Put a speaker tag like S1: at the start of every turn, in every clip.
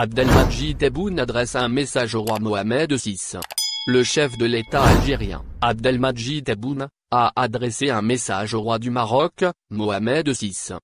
S1: Abdelmadjid Tebboune adresse un message au roi Mohamed VI. Le chef de l'État algérien, Abdelmadjid Tebboune, a adressé un message au roi du Maroc, Mohamed VI.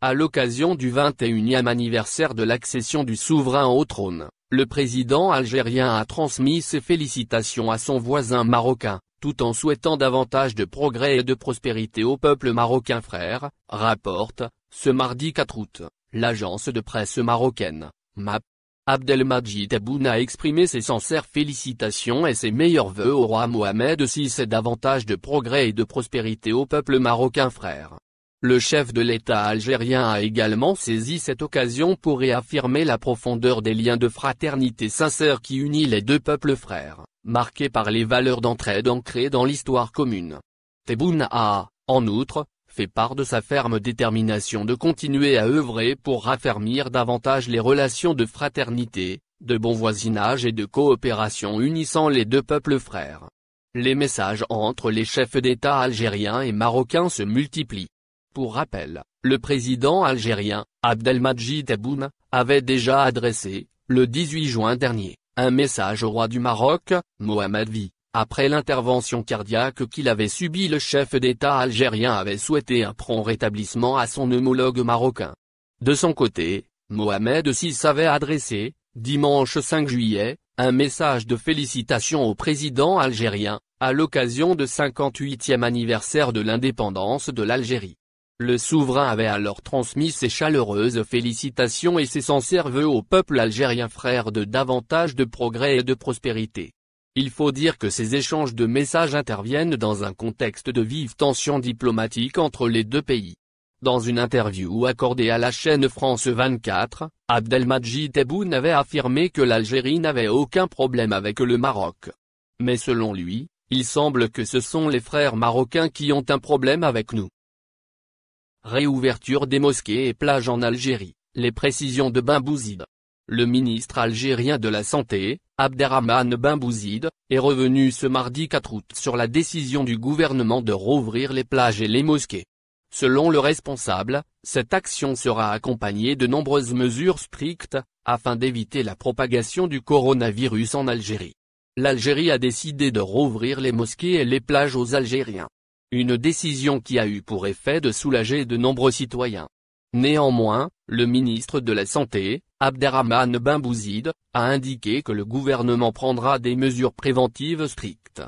S1: À l'occasion du 21e anniversaire de l'accession du souverain au trône, le président algérien a transmis ses félicitations à son voisin marocain, tout en souhaitant davantage de progrès et de prospérité au peuple marocain frère, rapporte, ce mardi 4 août, l'agence de presse marocaine, MAP. Abdelmajid Tebboune a exprimé ses sincères félicitations et ses meilleurs vœux au roi Mohamed VI et davantage de progrès et de prospérité au peuple marocain frère. Le chef de l'État algérien a également saisi cette occasion pour réaffirmer la profondeur des liens de fraternité sincère qui unit les deux peuples frères, marqués par les valeurs d'entraide ancrées dans l'histoire commune. Tebboune a, en outre, fait part de sa ferme détermination de continuer à œuvrer pour raffermir davantage les relations de fraternité, de bon voisinage et de coopération unissant les deux peuples frères. Les messages entre les chefs d'État algériens et marocains se multiplient. Pour rappel, le président algérien, Abdelmadjid Tebboune, avait déjà adressé, le 18 juin dernier, un message au roi du Maroc, Mohamed V, après l'intervention cardiaque qu'il avait subie le chef d'État algérien avait souhaité un prompt rétablissement à son homologue marocain. De son côté, Mohamed VI savait adressé, dimanche 5 juillet, un message de félicitations au président algérien, à l'occasion de 58e anniversaire de l'indépendance de l'Algérie. Le souverain avait alors transmis ses chaleureuses félicitations et ses sincères vœux au peuple algérien frère de davantage de progrès et de prospérité. Il faut dire que ces échanges de messages interviennent dans un contexte de vive tension diplomatique entre les deux pays. Dans une interview accordée à la chaîne France 24, Abdelmadjid Tebboune avait affirmé que l'Algérie n'avait aucun problème avec le Maroc. Mais selon lui, il semble que ce sont les frères marocains qui ont un problème avec nous. Réouverture des mosquées et plages en Algérie, les précisions de bambouzid le ministre algérien de la Santé, Abderrahman Bimbouzid, est revenu ce mardi 4 août sur la décision du gouvernement de rouvrir les plages et les mosquées. Selon le responsable, cette action sera accompagnée de nombreuses mesures strictes, afin d'éviter la propagation du coronavirus en Algérie. L'Algérie a décidé de rouvrir les mosquées et les plages aux Algériens. Une décision qui a eu pour effet de soulager de nombreux citoyens. Néanmoins, le ministre de la Santé, Abderrahman Bimbouzid, ben a indiqué que le gouvernement prendra des mesures préventives strictes.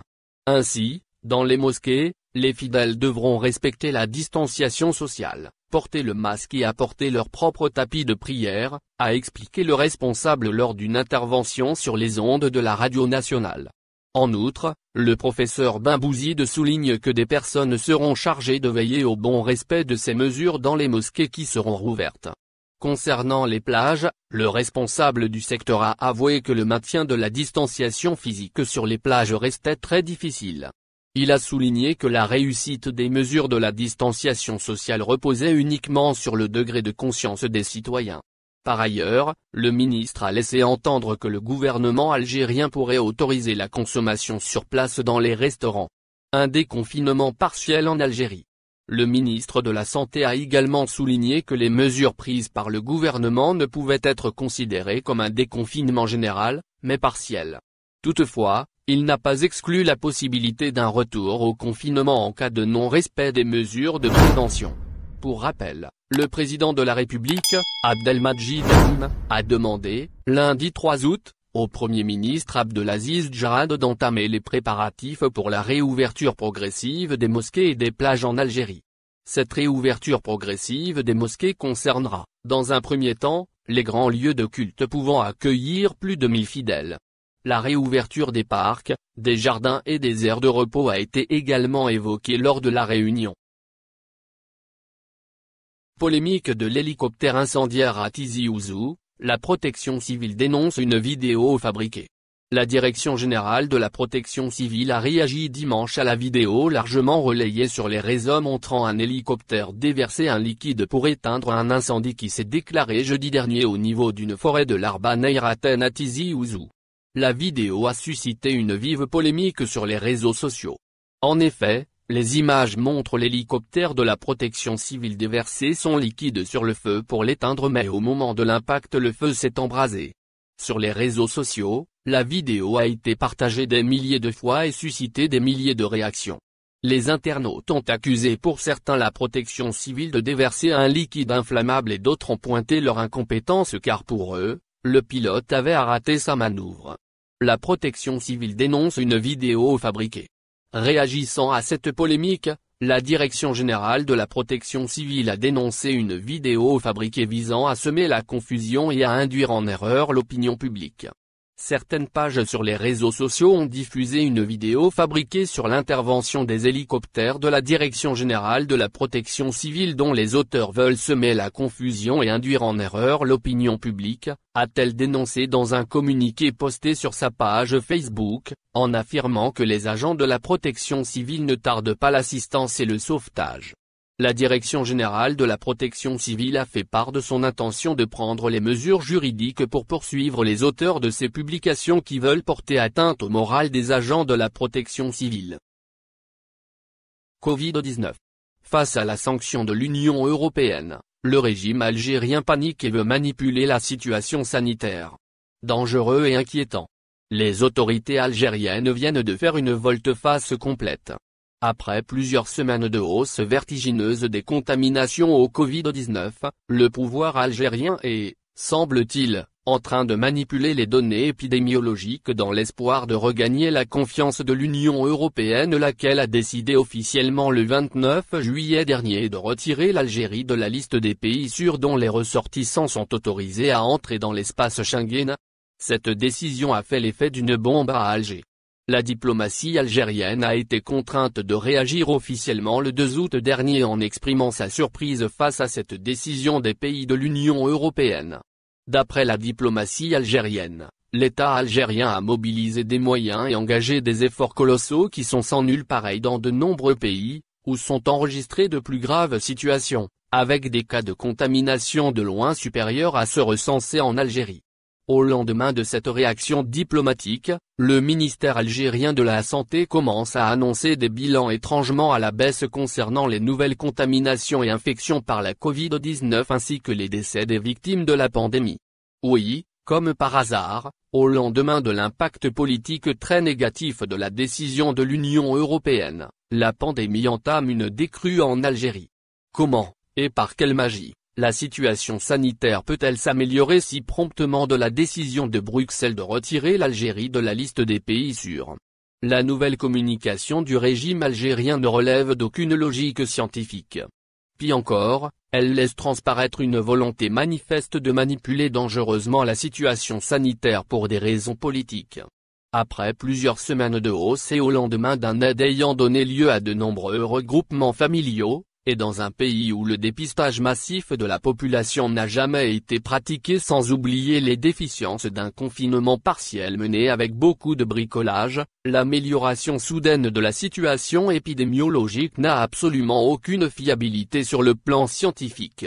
S1: Ainsi, dans les mosquées, les fidèles devront respecter la distanciation sociale, porter le masque et apporter leur propre tapis de prière, a expliqué le responsable lors d'une intervention sur les ondes de la radio nationale. En outre, le professeur Bimbouzid ben souligne que des personnes seront chargées de veiller au bon respect de ces mesures dans les mosquées qui seront rouvertes. Concernant les plages, le responsable du secteur a avoué que le maintien de la distanciation physique sur les plages restait très difficile. Il a souligné que la réussite des mesures de la distanciation sociale reposait uniquement sur le degré de conscience des citoyens. Par ailleurs, le ministre a laissé entendre que le gouvernement algérien pourrait autoriser la consommation sur place dans les restaurants. Un déconfinement partiel en Algérie. Le ministre de la Santé a également souligné que les mesures prises par le gouvernement ne pouvaient être considérées comme un déconfinement général, mais partiel. Toutefois, il n'a pas exclu la possibilité d'un retour au confinement en cas de non-respect des mesures de prévention. Pour rappel, le président de la République, Abdelmajid a demandé, lundi 3 août, au Premier ministre Abdelaziz Jarad d'entamer les préparatifs pour la réouverture progressive des mosquées et des plages en Algérie. Cette réouverture progressive des mosquées concernera, dans un premier temps, les grands lieux de culte pouvant accueillir plus de 1000 fidèles. La réouverture des parcs, des jardins et des aires de repos a été également évoquée lors de la réunion. Polémique de l'hélicoptère incendiaire à Tizi Ouzou, la protection civile dénonce une vidéo fabriquée. La Direction générale de la protection civile a réagi dimanche à la vidéo largement relayée sur les réseaux montrant un hélicoptère déverser un liquide pour éteindre un incendie qui s'est déclaré jeudi dernier au niveau d'une forêt de Neiraten à Tizi Ouzou. La vidéo a suscité une vive polémique sur les réseaux sociaux. En effet, les images montrent l'hélicoptère de la protection civile déverser son liquide sur le feu pour l'éteindre mais au moment de l'impact le feu s'est embrasé. Sur les réseaux sociaux, la vidéo a été partagée des milliers de fois et suscité des milliers de réactions. Les internautes ont accusé pour certains la protection civile de déverser un liquide inflammable et d'autres ont pointé leur incompétence car pour eux, le pilote avait raté sa manœuvre. La protection civile dénonce une vidéo fabriquée. Réagissant à cette polémique, la Direction Générale de la Protection Civile a dénoncé une vidéo fabriquée visant à semer la confusion et à induire en erreur l'opinion publique. Certaines pages sur les réseaux sociaux ont diffusé une vidéo fabriquée sur l'intervention des hélicoptères de la Direction Générale de la Protection Civile dont les auteurs veulent semer la confusion et induire en erreur l'opinion publique, a-t-elle dénoncé dans un communiqué posté sur sa page Facebook, en affirmant que les agents de la protection civile ne tardent pas l'assistance et le sauvetage. La Direction générale de la protection civile a fait part de son intention de prendre les mesures juridiques pour poursuivre les auteurs de ces publications qui veulent porter atteinte au moral des agents de la protection civile. Covid-19 Face à la sanction de l'Union européenne, le régime algérien panique et veut manipuler la situation sanitaire. Dangereux et inquiétant. Les autorités algériennes viennent de faire une volte-face complète. Après plusieurs semaines de hausse vertigineuse des contaminations au Covid-19, le pouvoir algérien est, semble-t-il, en train de manipuler les données épidémiologiques dans l'espoir de regagner la confiance de l'Union européenne laquelle a décidé officiellement le 29 juillet dernier de retirer l'Algérie de la liste des pays sûrs dont les ressortissants sont autorisés à entrer dans l'espace Schengen. Cette décision a fait l'effet d'une bombe à Alger la diplomatie algérienne a été contrainte de réagir officiellement le 2 août dernier en exprimant sa surprise face à cette décision des pays de l'Union européenne. D'après la diplomatie algérienne, l'État algérien a mobilisé des moyens et engagé des efforts colossaux qui sont sans nul pareil dans de nombreux pays, où sont enregistrées de plus graves situations, avec des cas de contamination de loin supérieurs à ceux recensés en Algérie. Au lendemain de cette réaction diplomatique, le ministère algérien de la Santé commence à annoncer des bilans étrangement à la baisse concernant les nouvelles contaminations et infections par la Covid-19 ainsi que les décès des victimes de la pandémie. Oui, comme par hasard, au lendemain de l'impact politique très négatif de la décision de l'Union européenne, la pandémie entame une décrue en Algérie. Comment, et par quelle magie la situation sanitaire peut-elle s'améliorer si promptement de la décision de Bruxelles de retirer l'Algérie de la liste des pays sûrs La nouvelle communication du régime algérien ne relève d'aucune logique scientifique. Pis encore, elle laisse transparaître une volonté manifeste de manipuler dangereusement la situation sanitaire pour des raisons politiques. Après plusieurs semaines de hausse et au lendemain d'un aide ayant donné lieu à de nombreux regroupements familiaux, et dans un pays où le dépistage massif de la population n'a jamais été pratiqué sans oublier les déficiences d'un confinement partiel mené avec beaucoup de bricolage, l'amélioration soudaine de la situation épidémiologique n'a absolument aucune fiabilité sur le plan scientifique.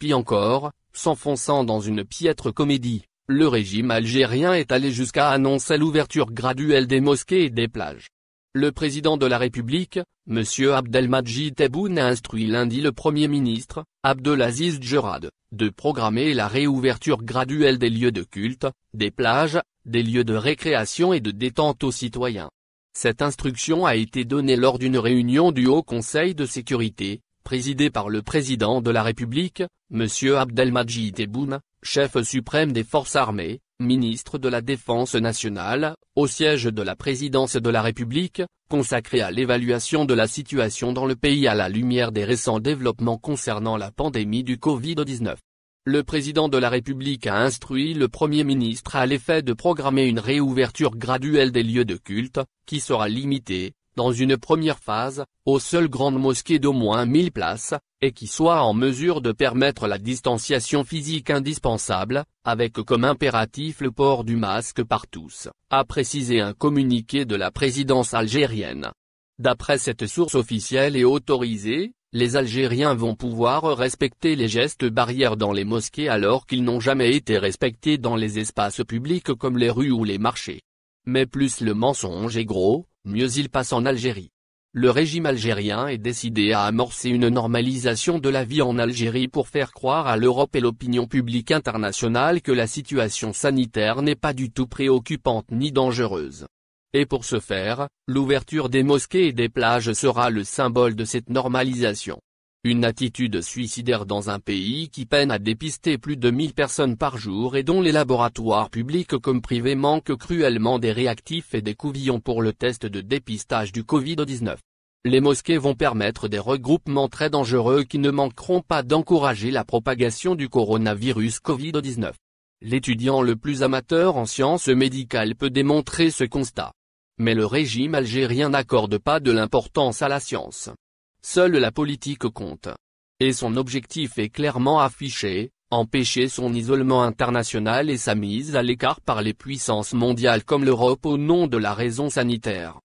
S1: Puis encore, s'enfonçant dans une piètre comédie, le régime algérien est allé jusqu'à annoncer l'ouverture graduelle des mosquées et des plages. Le président de la République, M. Abdelmadjid Tebboune a instruit lundi le Premier ministre, Abdelaziz Djerad, de programmer la réouverture graduelle des lieux de culte, des plages, des lieux de récréation et de détente aux citoyens. Cette instruction a été donnée lors d'une réunion du Haut Conseil de sécurité, présidée par le président de la République, M. Abdelmadjid Tebboune, chef suprême des forces armées, ministre de la Défense nationale, au siège de la présidence de la République, consacré à l'évaluation de la situation dans le pays à la lumière des récents développements concernant la pandémie du Covid-19. Le président de la République a instruit le Premier ministre à l'effet de programmer une réouverture graduelle des lieux de culte, qui sera limitée, dans une première phase, aux seules grandes mosquées d'au moins 1000 places, et qui soient en mesure de permettre la distanciation physique indispensable, avec comme impératif le port du masque par tous, a précisé un communiqué de la présidence algérienne. D'après cette source officielle et autorisée, les Algériens vont pouvoir respecter les gestes barrières dans les mosquées alors qu'ils n'ont jamais été respectés dans les espaces publics comme les rues ou les marchés. Mais plus le mensonge est gros, mieux il passe en Algérie. Le régime algérien est décidé à amorcer une normalisation de la vie en Algérie pour faire croire à l'Europe et l'opinion publique internationale que la situation sanitaire n'est pas du tout préoccupante ni dangereuse. Et pour ce faire, l'ouverture des mosquées et des plages sera le symbole de cette normalisation. Une attitude suicidaire dans un pays qui peine à dépister plus de 1000 personnes par jour et dont les laboratoires publics comme privés manquent cruellement des réactifs et des couvillons pour le test de dépistage du Covid-19. Les mosquées vont permettre des regroupements très dangereux qui ne manqueront pas d'encourager la propagation du coronavirus Covid-19. L'étudiant le plus amateur en sciences médicales peut démontrer ce constat. Mais le régime algérien n'accorde pas de l'importance à la science seule la politique compte. Et son objectif est clairement affiché, empêcher son isolement international et sa mise à l'écart par les puissances mondiales comme l'Europe au nom de la raison sanitaire.